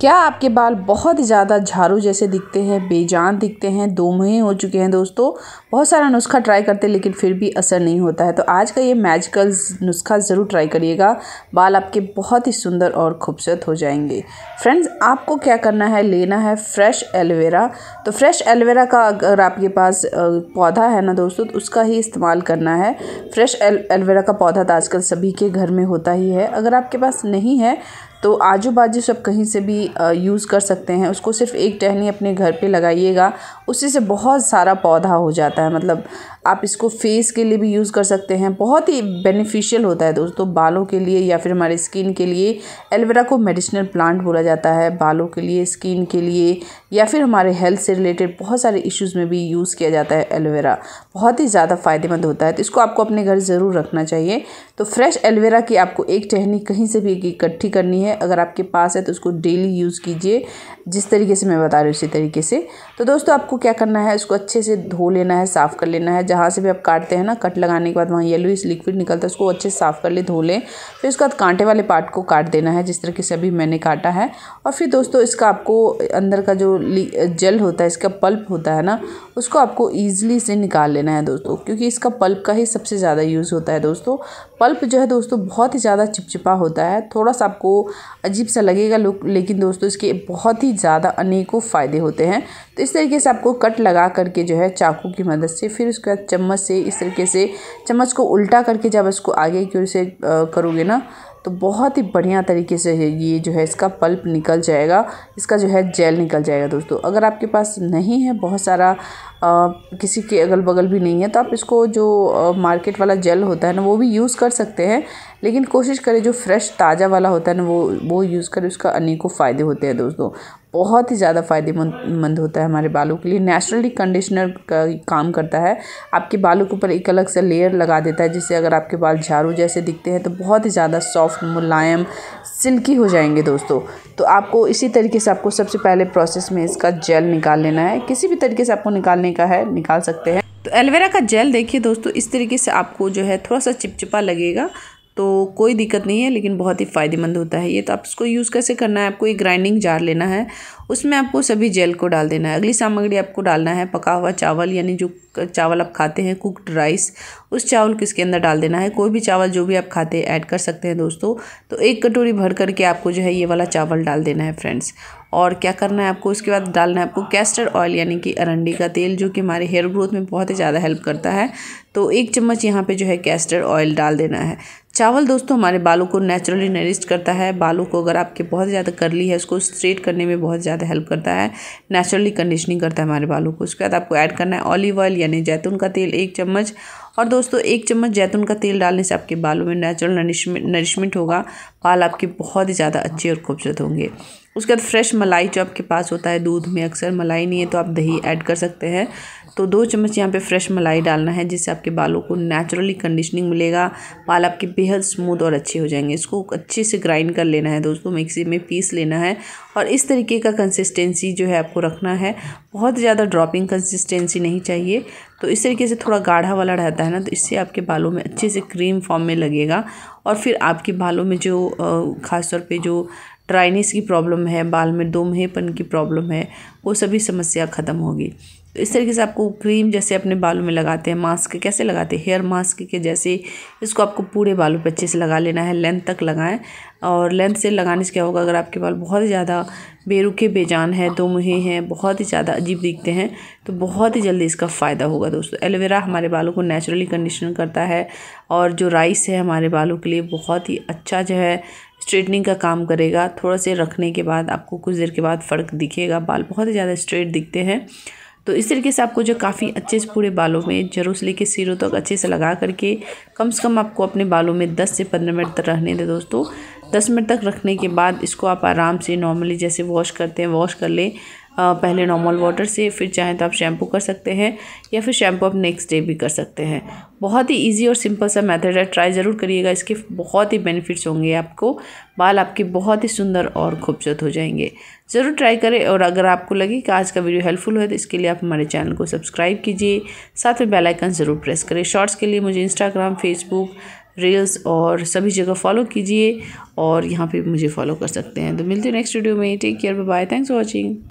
क्या आपके बाल बहुत ही ज़्यादा झाड़ू जैसे दिखते हैं बेजान दिखते हैं दो महीने हो चुके हैं दोस्तों बहुत सारा नुस्खा ट्राई करते हैं लेकिन फिर भी असर नहीं होता है तो आज का ये मैजिकल नुस्खा ज़रूर ट्राई करिएगा बाल आपके बहुत ही सुंदर और खूबसूरत हो जाएंगे फ्रेंड्स आपको क्या करना है लेना है फ्रेश एलोवेरा तो फ्रेश एलोवेरा का अगर आपके पास पौधा है ना दोस्तों तो उसका ही इस्तेमाल करना है फ्रेश एलोवेरा का पौधा तो आजकल सभी के घर में होता ही है अगर आपके पास नहीं है तो आजू बाजू सब कहीं से भी यूज़ कर सकते हैं उसको सिर्फ एक टहनी अपने घर पे लगाइएगा उसी से बहुत सारा पौधा हो जाता है मतलब आप इसको फेस के लिए भी यूज़ कर सकते हैं बहुत ही बेनिफिशियल होता है दोस्तों बालों के लिए या फिर हमारे स्किन के लिए एलोवेरा को मेडिसिनल प्लांट बोला जाता है बालों के लिए स्किन के लिए या फिर हमारे हेल्थ से रिलेटेड बहुत सारे इश्यूज़ में भी यूज़ किया जाता है एलोवेरा बहुत ही ज़्यादा फ़ायदेमंद होता है तो इसको आपको अपने घर ज़रूर रखना चाहिए तो फ्रेश एलोवेरा की आपको एक टहनी कहीं से भी इकट्ठी करनी है अगर आपके पास है तो उसको डेली यूज़ कीजिए जिस तरीके से मैं बता रही हूँ उसी तरीके से तो दोस्तों आपको क्या करना है उसको अच्छे से धो लेना है साफ़ कर लेना है जहाँ से भी आप काटते हैं ना कट लगाने के बाद वहाँ येलो इस लिक्विड निकलता है उसको अच्छे से साफ़ कर ले धो लें फिर उसके बाद कांटे वाले पार्ट को काट देना है जिस तरीके से अभी मैंने काटा है और फिर दोस्तों इसका आपको अंदर का जो जल होता है इसका पल्प होता है ना उसको आपको ईजिली से निकाल लेना है दोस्तों क्योंकि इसका पल्प का ही सबसे ज़्यादा यूज़ होता है दोस्तों पल्प जो है दोस्तों बहुत ही ज़्यादा चिपचिपा होता है थोड़ा सा आपको अजीब सा लगेगा लुक लेकिन दोस्तों इसके बहुत ही ज़्यादा अनेकों फ़ायदे होते हैं तो इस तरीके से आपको कट लगा करके जो है चाकू की मदद से फिर उसके बाद चम्मच से इस तरीके से चम्मच को उल्टा करके जब इसको आगे की ओर से करोगे ना तो बहुत ही बढ़िया तरीके से ये जो है इसका पल्प निकल जाएगा इसका जो है जेल निकल जाएगा दोस्तों अगर आपके पास नहीं है बहुत सारा आ, किसी के अगल बगल भी नहीं है तो आप इसको जो आ, मार्केट वाला जेल होता है ना वो भी यूज़ कर सकते हैं लेकिन कोशिश करें जो फ्रेश ताज़ा वाला होता है ना वो वो यूज़ करें उसका अनेकों फ़ायदे होते हैं दोस्तों बहुत ही ज़्यादा फ़ायदेमंद होता है हमारे बालों के लिए नेचुरली कंडीशनर का काम करता है आपके बालों के ऊपर एक अलग सा लेयर लगा देता है जिससे अगर आपके बाल झाड़ू जैसे दिखते हैं तो बहुत ही ज़्यादा सॉफ्ट मुलायम सिल्की हो जाएंगे दोस्तों तो आपको इसी तरीके से आपको सबसे पहले प्रोसेस में इसका जेल निकाल लेना है किसी भी तरीके से आपको निकालने का है निकाल सकते हैं तो एलोवेरा का जेल देखिए दोस्तों इस तरीके से आपको जो है थोड़ा सा चिपचिपा लगेगा तो कोई दिक्कत नहीं है लेकिन बहुत ही फ़ायदेमंद होता है ये तो आप इसको यूज़ कैसे करना है आपको एक ग्राइंडिंग जार लेना है उसमें आपको सभी जेल को डाल देना है अगली सामग्री आपको डालना है पका हुआ चावल यानी जो चावल आप खाते हैं कुकड राइस उस चावल को इसके अंदर डाल देना है कोई भी चावल जो भी आप खाते हैं ऐड कर सकते हैं दोस्तों तो एक कटोरी भर करके आपको जो है ये वाला चावल डाल देना है फ्रेंड्स और क्या करना है आपको उसके बाद डालना है आपको कैस्टर ऑयल यानी कि अरंडी का तेल जो कि हमारे हेयर ग्रोथ में बहुत ही ज़्यादा हेल्प करता है तो एक चम्मच यहाँ पे जो है कैस्टर ऑयल डाल देना है चावल दोस्तों हमारे बालों को नेचुरली नरिश करता है बालों को अगर आपके बहुत ज़्यादा करली है उसको स्ट्रेट करने में बहुत ज़्यादा हेल्प करता है नेचुरली कंडीशनिंग करता है हमारे बालों को उसके बाद आपको ऐड करना है ऑलिव ऑयल यानी जैतून का तेल एक चम्मच और दोस्तों एक चम्मच जैतून का तेल डालने से आपके बालों में नेचुरल नरिशमेंट होगा बाल आपके बहुत ही ज़्यादा अच्छे और खूबसूरत होंगे उसके बाद फ्रेश मलाई जो आपके पास होता है दूध में अक्सर मलाई नहीं है तो आप दही ऐड कर सकते हैं तो दो चम्मच यहाँ पे फ्रेश मलाई डालना है जिससे आपके बालों को नेचुरली कंडीशनिंग मिलेगा बाल आपके बेहद स्मूथ और अच्छे हो जाएंगे इसको अच्छे से ग्राइंड कर लेना है दोस्तों मिक्सी में पीस लेना है और इस तरीके का कंसिस्टेंसी जो है आपको रखना है बहुत ज़्यादा ड्रॉपिंग कंसिस्टेंसी नहीं चाहिए तो इस तरीके से थोड़ा गाढ़ा वाला रहता है ना तो इससे आपके बालों में अच्छे से क्रीम फॉर्म में लगेगा और फिर आपके बालों में जो ख़ासतौर पर जो ड्राइनेस की प्रॉब्लम है बाल में दोमहेपन की प्रॉब्लम है वो सभी समस्या ख़त्म होगी तो इस तरीके से आपको क्रीम जैसे अपने बालों में लगाते हैं मास्क कैसे लगाते हैं हेयर मास्क के जैसे इसको आपको पूरे बालों पर अच्छे से लगा लेना है लेंथ तक लगाएं और लेंथ से लगाने से क्या होगा अगर आपके बाल बहुत ही ज़्यादा बेरुखे बेजान है दो मुहे हैं बहुत ही ज़्यादा अजीब दिखते हैं तो बहुत ही जल्दी इसका फ़ायदा होगा दोस्तों एलोवेरा हमारे बालों को नेचुरली कंडीशनर करता है और जो राइस है हमारे बालों के लिए बहुत ही अच्छा जो है स्ट्रेटनिंग का काम करेगा थोड़ा से रखने के बाद आपको कुछ देर के बाद फ़र्क दिखेगा बाल बहुत ही ज़्यादा स्ट्रेट दिखते हैं तो इस तरीके से आपको जो काफ़ी अच्छे से पूरे बालों में जरूर से लेके सिरों तक अच्छे से लगा करके कम से कम आपको अपने बालों में 10 से 15 मिनट तक रहने दें दोस्तों 10 मिनट तक रखने के बाद इसको आप आराम से नॉर्मली जैसे वॉश करते हैं वॉश कर लें पहले नॉर्मल वाटर से फिर चाहें तो आप शैम्पू कर सकते हैं या फिर शैम्पू आप नेक्स्ट डे भी कर सकते हैं बहुत ही इजी और सिंपल सा मेथड है ट्राई ज़रूर करिएगा इसके बहुत ही बेनिफिट्स होंगे आपको बाल आपके बहुत ही सुंदर और खूबसूरत हो जाएंगे ज़रूर ट्राई करें और अगर आपको लगे कि आज का वीडियो हेल्पफुल है तो इसके लिए आप हमारे चैनल को सब्सक्राइब कीजिए साथ में बेलाइकन ज़रूर प्रेस करें शॉर्ट्स के लिए मुझे इंस्टाग्राम फेसबुक रील्स और सभी जगह फॉलो कीजिए और यहाँ पे मुझे फॉलो कर सकते हैं तो मिलते हैं नेक्स्ट वीडियो में take care bye thanks for watching